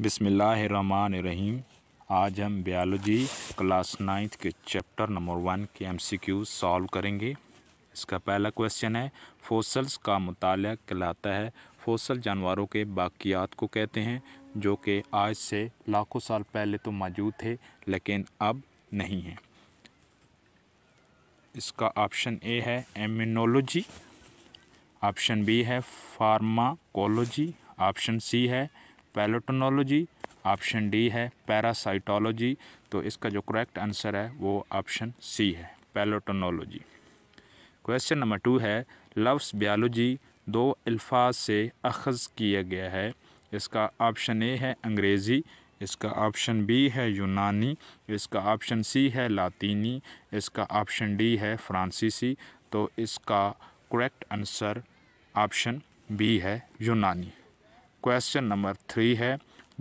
रहीम आज हम biology class ninth के चैप्टर नंबर वन के एमसीक्यू सॉल्व करेंगे इसका पहला क्वेश्चन है फोसल्स का मुताल कहलाता है फोसल जानवरों के बाकियात को कहते हैं जो कि आज से लाखों साल पहले तो मौजूद थे लेकिन अब नहीं हैं इसका ऑप्शन ए है एमिनोलॉजी ऑप्शन बी है फार्माकोलॉजी ऑप्शन सी है पैलोटोनोलॉजी ऑप्शन डी है पैरासाइटोलॉजी तो इसका जो करेक्ट आंसर है वो ऑप्शन सी है पैलोटोनोलॉजी क्वेश्चन नंबर टू है लव्स बायोलॉजी दो अल्फाज से अखज़ किया गया है इसका ऑप्शन ए है अंग्रेज़ी इसका ऑप्शन बी है यूनानी इसका ऑप्शन सी है लातीनी इसका ऑप्शन डी है फ्रांसीसी तो इसका करेक्ट आंसर ऑप्शन बी है यूनानी क्वेश्चन नंबर थ्री है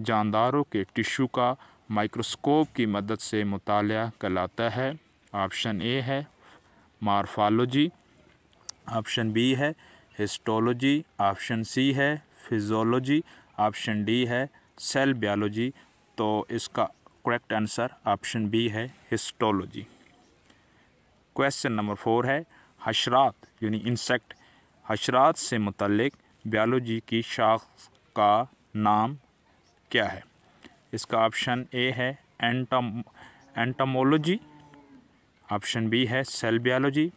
जानदारों के टिश्यू का माइक्रोस्कोप की मदद से मुताल कहलाता है ऑप्शन ए है मार्फालोजी ऑप्शन बी है हिस्टोलॉजी ऑप्शन सी है फिजोलॉजी ऑप्शन डी है सेल बायोलॉजी तो इसका करेक्ट आंसर ऑप्शन बी है हिस्टोलॉजी क्वेश्चन नंबर फोर है हशरात यानी इंसेक्ट हशरात से मुतल बायोलॉजी की शाख का नाम क्या है इसका ऑप्शन ए है एंटम एंटमोलॉजी ऑप्शन बी है सेल बियालॉजी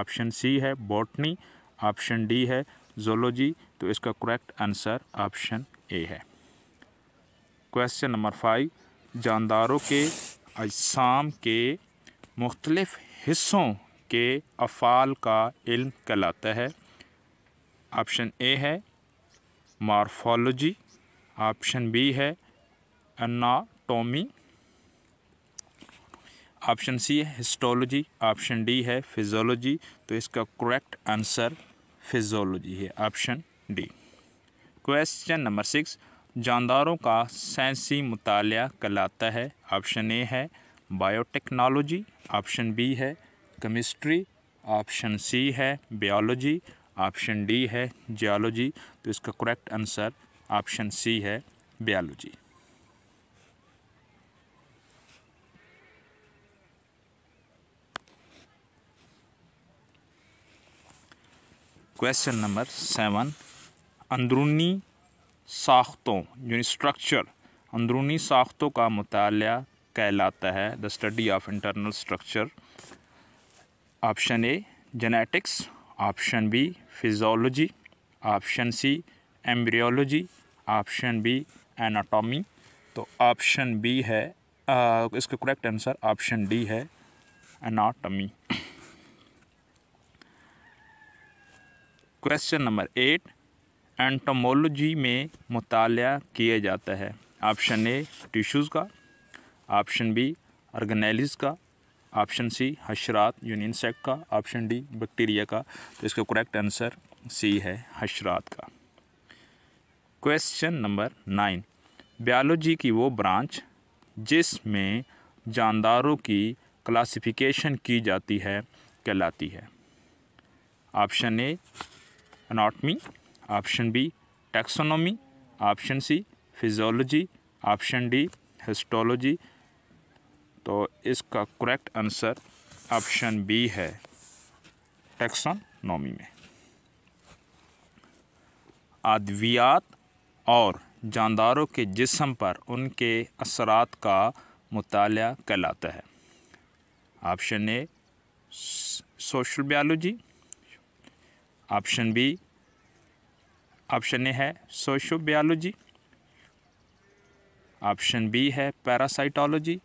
ऑप्शन सी है बॉटनी ऑप्शन डी है जोलॉजी तो इसका करेक्ट आंसर ऑप्शन ए है क्वेश्चन नंबर फाइव जानदारों के अजसाम के मुख्तलफ़ हिस्सों के अफ़ाल का इल्म कहलाता है ऑप्शन ए है मार्फोलॉजी ऑप्शन बी है अनाटोमी ऑप्शन सी है हिस्टोलॉजी ऑप्शन डी है फिजोलॉजी तो इसका करेक्ट आंसर फिजोलॉजी है option D question number six जानदारों का साइंसी मुताल कहलाता है ऑप्शन ए है बायोटेक्नोलॉजी ऑप्शन बी है केमिस्ट्री ऑप्शन सी है बायोलॉजी ऑप्शन डी है जियालॉजी तो इसका करेक्ट आंसर ऑप्शन सी है बियालॉजी क्वेश्चन नंबर सेवन अंदरूनी साख्तों यानी स्ट्रक्चर अंदरूनी साख्तों का मताल कहलाता है the study of internal structure option A genetics option B physiology option C embryology option B anatomy तो ऑप्शन बी है आ, इसका करेक्ट आंसर ऑप्शन डी है anatomy question number eight entomology में मुताल किया जाता है ऑप्शन ए टिश्यूज़ का ऑप्शन बी ऑर्गेनाइलिस का ऑप्शन सी हशरात यानी इंसेक्ट का ऑप्शन डी बैक्टीरिया का तो इसका करेक्ट आंसर सी है हशरात का क्वेश्चन नंबर नाइन बायोलॉजी की वो ब्रांच जिसमें जानदारों की क्लासिफिकेशन की जाती है कहलाती है option A anatomy option B taxonomy option C physiology option D histology तो इसका करेक्ट आंसर ऑप्शन बी है टेक्सोनोमी में अद्वियात और जानदारों के जिस्म पर उनके असरात का मताल कहलाता है option A social biology option B option A है सोशो बायोलॉजी ऑप्शन बी है पैरासाइटोलॉजी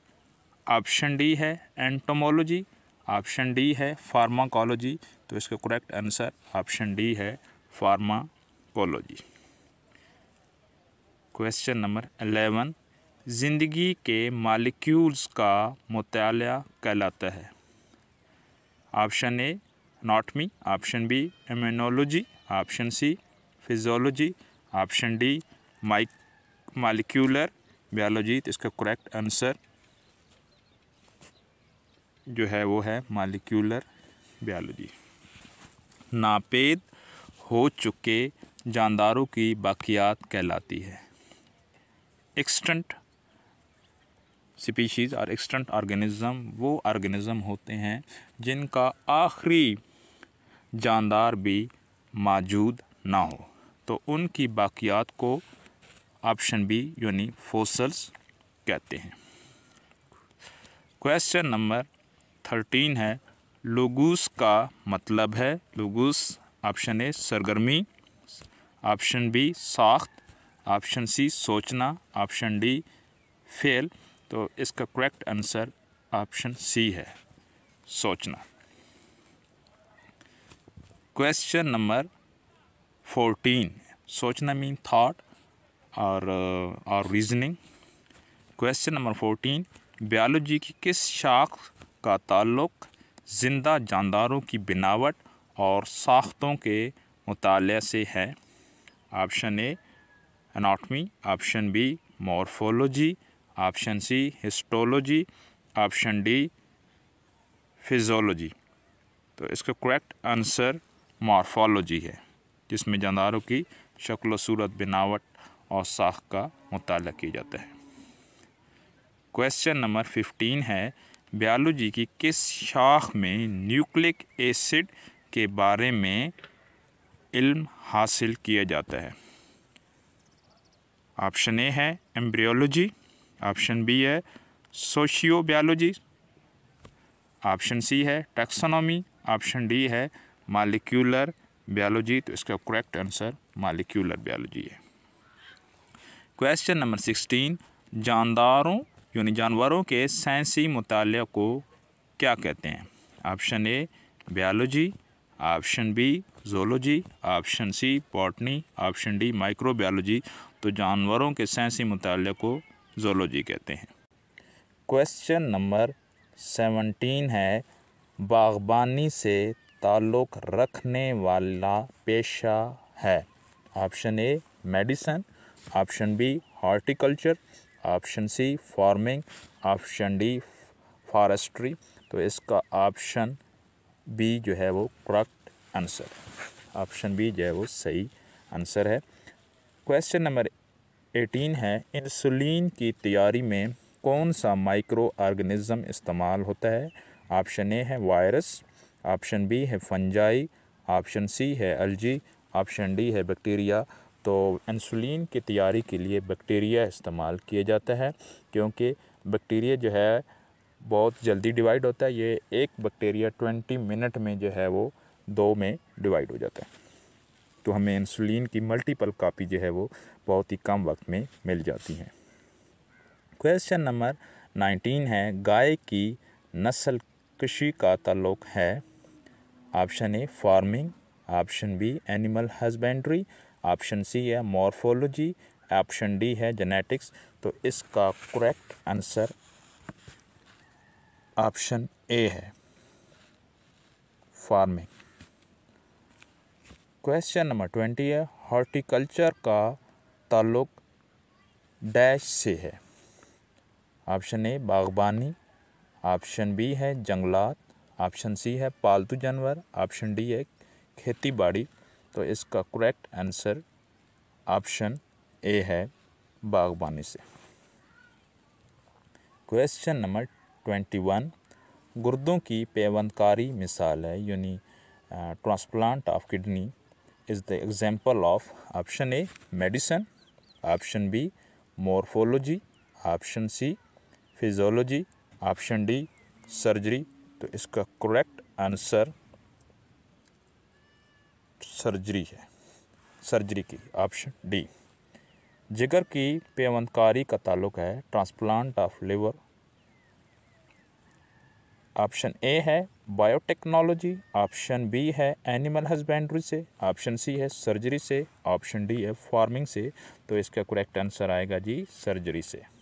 ऑप्शन डी है एंटोमोलॉजी ऑप्शन डी है फार्माकोलॉजी तो इसका करेक्ट आंसर ऑप्शन डी है फार्माकोलॉजी क्वेश्चन नंबर अलेवन ज़िंदगी के मालिक्यूल्स का मुताल कहलाता है option A anatomy option B immunology option C physiology option D माइक मालिक्यूलर बायोलॉजी तो इसका करेक्ट आंसर जो है वो है मालिक्यूलर बायोलॉजी नापेद हो चुके जानदारों की बाकियात कहलाती है एक्सटेंट स्पीशीज़ और एक्सटेंट ऑर्गेनिज़म वो ऑर्गेनिज़म होते हैं जिनका आखिरी जानदार भी मौजूद ना हो तो उनकी बाकियात को ऑप्शन बी यानी फोसल्स कहते हैं क्वेश्चन नंबर थर्टीन है लोगूस का मतलब है लोगूस ऑप्शन ए सरगर्मी ऑप्शन बी साख्त ऑप्शन सी सोचना ऑप्शन डी फेल तो इसका करेक्ट आंसर ऑप्शन सी है सोचना क्वेश्चन नंबर फोर्टीन सोचना मीन थाट और और reasoning question number fourteen biology की किस शाख का ताल्लुक ज़िंदा जानदारों की बिनावट और साख्तों के मुताल से है option A anatomy option B morphology option C histology option D physiology तो इसका करेक्ट आंसर मॉर्फोलॉजी है जिसमें जानदारों की शक्ल सूरत बिनावट और साख का मुताल किया जाता है क्वेश्चन नंबर फिफ्टीन है बायोलॉजी की किस शाख में न्यूक्लिक एसिड के बारे में इल्म हासिल किया जाता है ऑप्शन ए है एम्ब्रियोलॉजी ऑप्शन बी है सोशियो बायोलॉजी ऑप्शन सी है टैक्सोनॉमी ऑप्शन डी है मालिक्यूलर बायोलॉजी तो इसका करेक्ट आंसर मालिक्यूलर बायोलॉजी है क्वेश्चन नंबर सिक्सटीन जानदारों यानी जानवरों के साइंसी मुताल को क्या कहते हैं option A biology option B zoology option C botany option D microbiology तो जानवरों के साइंसी मुताल को जोलॉजी कहते हैं क्वेश्चन नंबर सेवनटीन है बागबानी से ताल्लुक़ रखने वाला पेशा है option A medicine option B horticulture option C farming option D forestry तो इसका ऑप्शन बी जो है वो करेक्ट आंसर ऑप्शन बी जो है वो सही आंसर है क्वेश्चन नंबर एटीन है इंसुलिन की तैयारी में कौन सा माइक्रो ऑर्गेनिज़म इस्तेमाल होता है ऑप्शन ए है वायरस ऑप्शन बी है फंजाई ऑप्शन सी है अलजी ऑप्शन डी है बैक्टीरिया तो इंसुलिन की तैयारी के लिए बैक्टीरिया इस्तेमाल किया जाता है क्योंकि बैक्टीरिया जो है बहुत जल्दी डिवाइड होता है ये एक बैक्टीरिया ट्वेंटी मिनट में जो है वो दो में डिवाइड हो जाता है तो हमें इंसुलिन की मल्टीपल कापी जो है वो बहुत ही कम वक्त में मिल जाती हैं क्वेश्चन नंबर नाइनटीन है गाय की नस्ल कृषि का ताल्लुक है option A farming option B animal husbandry option C है मॉर्फोलॉजी ऑप्शन डी है जेनेटिक्स तो इसका करेक्ट आंसर ऑप्शन ए है फार्मिंग क्वेश्चन नंबर ट्वेंटी है हॉर्टिकल्चर का ताल्लुक डैश से है ऑप्शन ए बागबानी ऑप्शन बी है जंगलात ऑप्शन सी है पालतू जानवर ऑप्शन डी है खेती बाड़ी तो इसका करेक्ट आंसर ऑप्शन ए है बागबानी से क्वेश्चन नंबर ट्वेंटी वन गुर्दों की पेवंदकारी मिसाल है यानी transplant of kidney is the example of option A medicine option B morphology option C physiology option D surgery तो इसका करेक्ट आंसर सर्जरी है सर्जरी की ऑप्शन डी जिगर की पेवनकारी का ताल्लुक है transplant of liver option A है बायोटेक्नोलॉजी ऑप्शन बी है एनिमल हस्बेंड्री से ऑप्शन सी है सर्जरी से ऑप्शन डी है फार्मिंग से तो इसका करेक्ट आंसर आएगा जी सर्जरी से